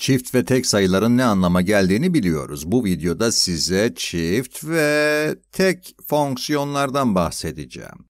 Çift ve tek sayıların ne anlama geldiğini biliyoruz. Bu videoda size çift ve tek fonksiyonlardan bahsedeceğim.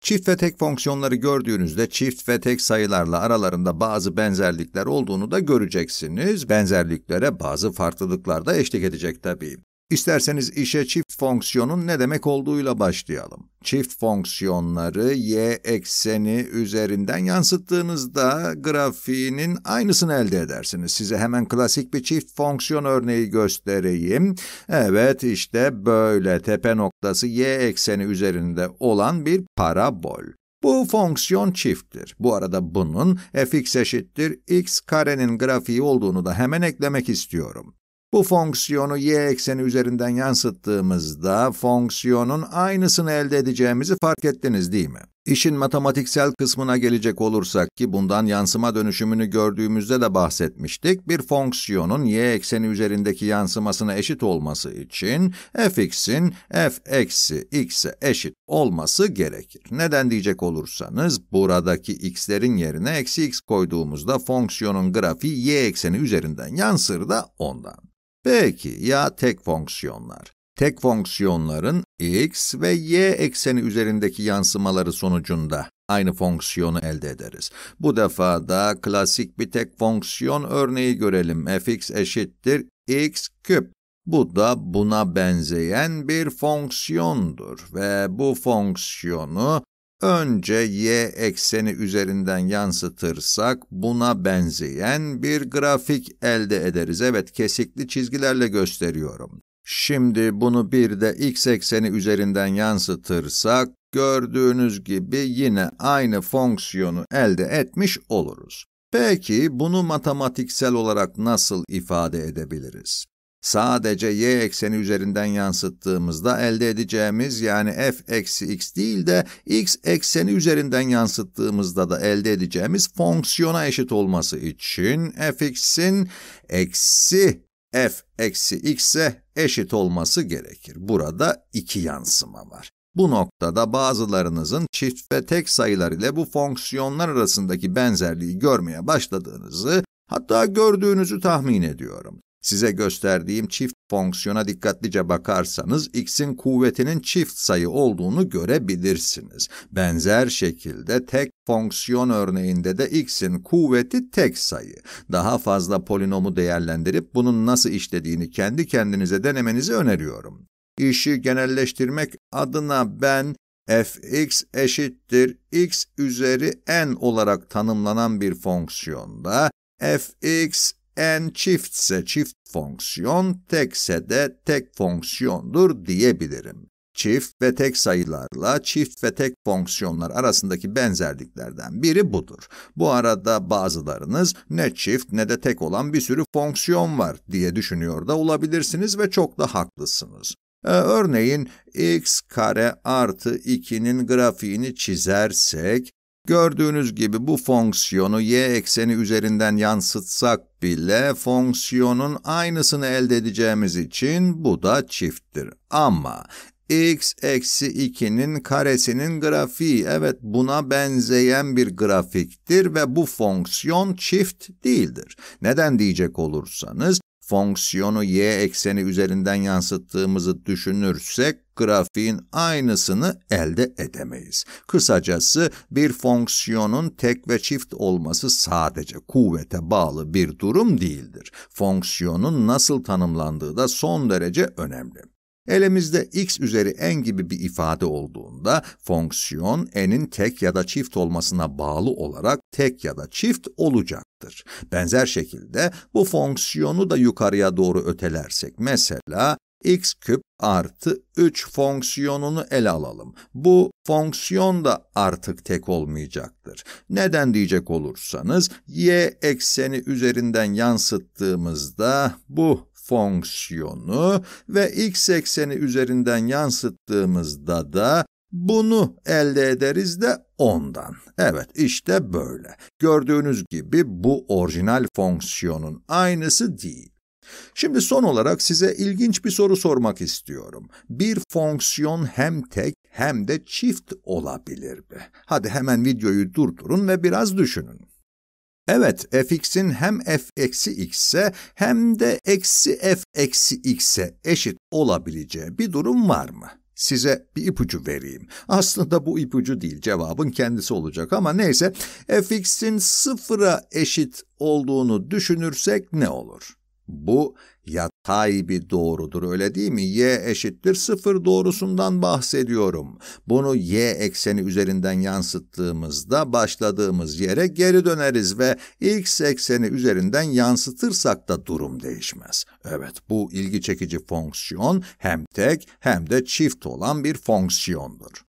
Çift ve tek fonksiyonları gördüğünüzde çift ve tek sayılarla aralarında bazı benzerlikler olduğunu da göreceksiniz. Benzerliklere bazı farklılıklar da eşlik edecek tabii. İsterseniz işe çift fonksiyonun ne demek olduğuyla başlayalım çift fonksiyonları y ekseni üzerinden yansıttığınızda grafiğinin aynısını elde edersiniz. Size hemen klasik bir çift fonksiyon örneği göstereyim. Evet işte böyle tepe noktası y ekseni üzerinde olan bir parabol. Bu fonksiyon çifttir. Bu arada bunun fx eşittir x karenin grafiği olduğunu da hemen eklemek istiyorum. Bu fonksiyonu y ekseni üzerinden yansıttığımızda fonksiyonun aynısını elde edeceğimizi fark ettiniz değil mi? İşin matematiksel kısmına gelecek olursak ki bundan yansıma dönüşümünü gördüğümüzde de bahsetmiştik, bir fonksiyonun y ekseni üzerindeki yansımasına eşit olması için fx'in f eksi x'e eşit olması gerekir. Neden diyecek olursanız, buradaki x'lerin yerine eksi x koyduğumuzda fonksiyonun grafiği y ekseni üzerinden yansır da ondan. Peki ya tek fonksiyonlar? Tek fonksiyonların x ve y ekseni üzerindeki yansımaları sonucunda aynı fonksiyonu elde ederiz. Bu defa da klasik bir tek fonksiyon örneği görelim. fx eşittir x küp. Bu da buna benzeyen bir fonksiyondur ve bu fonksiyonu önce y ekseni üzerinden yansıtırsak buna benzeyen bir grafik elde ederiz. Evet kesikli çizgilerle gösteriyorum. Şimdi bunu bir de x ekseni üzerinden yansıtırsak gördüğünüz gibi yine aynı fonksiyonu elde etmiş oluruz. Peki bunu matematiksel olarak nasıl ifade edebiliriz? sadece y ekseni üzerinden yansıttığımızda elde edeceğimiz yani f eksi x değil de x ekseni üzerinden yansıttığımızda da elde edeceğimiz fonksiyona eşit olması için fx'in eksi f eksi x'e eşit olması gerekir. Burada iki yansıma var. Bu noktada bazılarınızın çift ve tek sayılar ile bu fonksiyonlar arasındaki benzerliği görmeye başladığınızı hatta gördüğünüzü tahmin ediyorum. Size gösterdiğim çift fonksiyona dikkatlice bakarsanız x'in kuvvetinin çift sayı olduğunu görebilirsiniz. Benzer şekilde tek fonksiyon örneğinde de x'in kuvveti tek sayı. Daha fazla polinomu değerlendirip bunun nasıl işlediğini kendi kendinize denemenizi öneriyorum. İşi genelleştirmek adına ben fx eşittir x üzeri n olarak tanımlanan bir fonksiyonda fx en çiftse çift fonksiyon, tekse de tek fonksiyondur diyebilirim. Çift ve tek sayılarla çift ve tek fonksiyonlar arasındaki benzerliklerden biri budur. Bu arada bazılarınız ne çift ne de tek olan bir sürü fonksiyon var diye düşünüyor da olabilirsiniz ve çok da haklısınız. Ee, örneğin x kare artı 2'nin grafiğini çizersek Gördüğünüz gibi bu fonksiyonu y ekseni üzerinden yansıtsak bile fonksiyonun aynısını elde edeceğimiz için bu da çifttir. Ama x eksi 2'nin karesinin grafiği evet buna benzeyen bir grafiktir ve bu fonksiyon çift değildir. Neden diyecek olursanız fonksiyonu y ekseni üzerinden yansıttığımızı düşünürsek grafiğin aynısını elde edemeyiz. Kısacası bir fonksiyonun tek ve çift olması sadece kuvvete bağlı bir durum değildir. Fonksiyonun nasıl tanımlandığı da son derece önemli. Elimizde x üzeri n gibi bir ifade olduğunda fonksiyon n'in tek ya da çift olmasına bağlı olarak tek ya da çift olacaktır. Benzer şekilde bu fonksiyonu da yukarıya doğru ötelersek mesela x küp artı 3 fonksiyonunu ele alalım. Bu fonksiyon da artık tek olmayacaktır. Neden diyecek olursanız y ekseni üzerinden yansıttığımızda bu fonksiyonu ve x ekseni üzerinden yansıttığımızda da bunu elde ederiz de ondan. Evet işte böyle. Gördüğünüz gibi bu orijinal fonksiyonun aynısı değil. Şimdi son olarak size ilginç bir soru sormak istiyorum. Bir fonksiyon hem tek hem de çift olabilir mi? Hadi hemen videoyu durdurun ve biraz düşünün. Evet, fx'in hem f eksi x'e hem de eksi f eksi x'e eşit olabileceği bir durum var mı? Size bir ipucu vereyim. Aslında bu ipucu değil, cevabın kendisi olacak ama neyse, fx'in sıfıra eşit olduğunu düşünürsek ne olur? Bu yatay bir doğrudur öyle değil mi? Y eşittir sıfır doğrusundan bahsediyorum. Bunu y ekseni üzerinden yansıttığımızda başladığımız yere geri döneriz ve x ekseni üzerinden yansıtırsak da durum değişmez. Evet bu ilgi çekici fonksiyon hem tek hem de çift olan bir fonksiyondur.